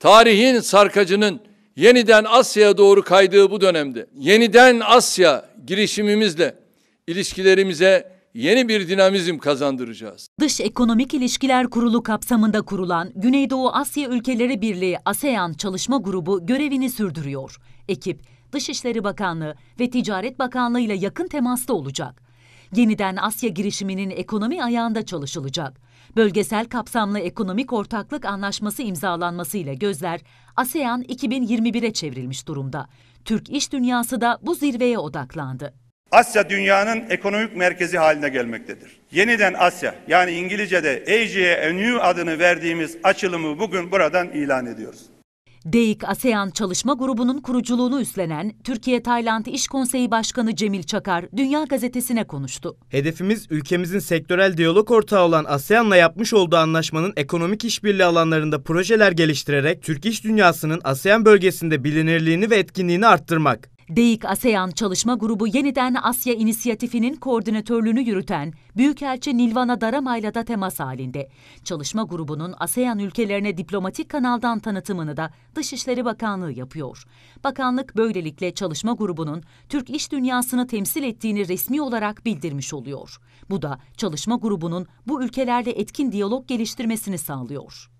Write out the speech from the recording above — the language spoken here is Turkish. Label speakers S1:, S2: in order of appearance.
S1: Tarihin sarkacının yeniden Asya'ya doğru kaydığı bu dönemde yeniden Asya girişimimizle ilişkilerimize yeni bir dinamizm kazandıracağız.
S2: Dış Ekonomik İlişkiler Kurulu kapsamında kurulan Güneydoğu Asya Ülkeleri Birliği ASEAN Çalışma Grubu görevini sürdürüyor. Ekip Dışişleri Bakanlığı ve Ticaret Bakanlığı ile yakın temasta olacak. Yeniden Asya girişiminin ekonomi ayağında çalışılacak. Bölgesel kapsamlı ekonomik ortaklık anlaşması imzalanmasıyla gözler ASEAN 2021'e çevrilmiş durumda. Türk iş dünyası da bu zirveye odaklandı.
S3: Asya dünyanın ekonomik merkezi haline gelmektedir. Yeniden Asya yani İngilizce'de Asia'ya New adını verdiğimiz açılımı bugün buradan
S4: ilan ediyoruz.
S2: DEİK ASEAN Çalışma Grubu'nun kuruculuğunu üstlenen Türkiye-Tayland İş Konseyi Başkanı Cemil Çakar, Dünya Gazetesi'ne konuştu.
S4: Hedefimiz ülkemizin sektörel diyalog ortağı olan ASEAN'la yapmış olduğu anlaşmanın ekonomik işbirliği alanlarında projeler geliştirerek Türk iş dünyasının ASEAN bölgesinde bilinirliğini ve etkinliğini arttırmak.
S2: DEİK ASEAN Çalışma Grubu yeniden Asya İnisiyatifi'nin koordinatörlüğünü yürüten Büyükelçi Nilvana Darama'yla da temas halinde. Çalışma grubunun ASEAN ülkelerine diplomatik kanaldan tanıtımını da Dışişleri Bakanlığı yapıyor. Bakanlık böylelikle çalışma grubunun Türk iş dünyasını temsil ettiğini resmi olarak bildirmiş oluyor. Bu da çalışma grubunun bu ülkelerle etkin diyalog geliştirmesini sağlıyor.